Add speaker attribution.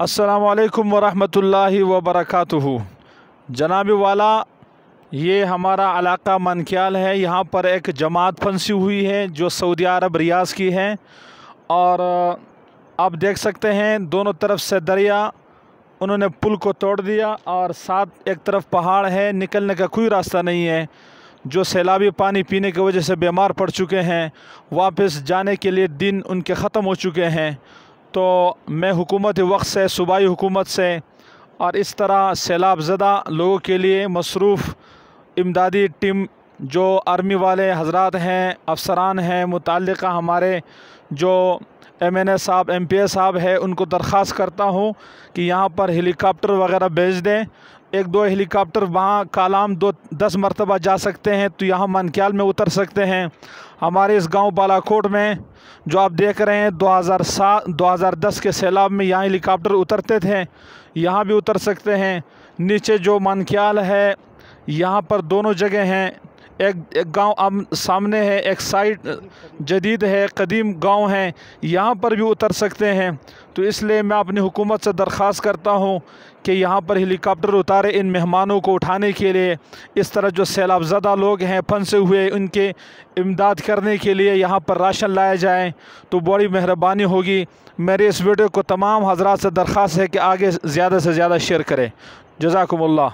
Speaker 1: अस्सलाम वरहमतुल्लाहि वबरकातुहु जनाब वाला ये हमारा इलाका मनख्याल है यहाँ पर एक जमात फंसी हुई है जो सऊदी अरब रियाज की है और आप देख सकते हैं दोनों तरफ से दरिया उन्होंने पुल को तोड़ दिया और साथ एक तरफ पहाड़ है निकलने का कोई रास्ता नहीं है जो सैलाबी पानी पीने की वजह से बीमार पड़ चुके हैं वापस जाने के लिए दिन उनके ख़त्म हो चुके हैं तो मैं हुकूमत वक्त से सूबाई हुकूमत से और इस तरह सैलाब ज़दा लोगों के लिए मसरूफ़ इमदादी टीम जो आर्मी वाले हजरात हैं अफसरान हैं मुतल हमारे जो एम एन ए साहब एम पी ए साहब है उनको दरख्वास्त करता हूँ कि यहाँ पर हेलीकॉप्टर वगैरह भेज दें एक दो हेलीकॉप्टर वहाँ कालाम दो दस मरतबा जा सकते हैं तो यहाँ मानक्याल में उतर सकते हैं हमारे इस गांव बालाकोट में जो आप देख रहे हैं 2007 2010 के सैलाब में यहाँ हेलीकॉप्टर उतरते थे यहाँ भी उतर सकते हैं नीचे जो मानक्याल है यहाँ पर दोनों जगह हैं एक एक गांव अब सामने है एक साइड जदीद है कदीम गांव है यहाँ पर भी उतर सकते हैं तो इसलिए मैं अपनी हुकूमत से दरख्वास्त करता हूँ कि यहाँ पर हेलीकॉप्टर उतारे इन मेहमानों को उठाने के लिए इस तरह जो सैलाबजदा लोग हैं फंसे हुए उनके इमदाद करने के लिए यहाँ पर राशन लाया जाए तो बड़ी मेहरबानी होगी मेरे इस वीडियो को तमाम हजरात से दरख्वास्त है कि आगे ज़्यादा से ज़्यादा शेयर करें जजाकमल्ला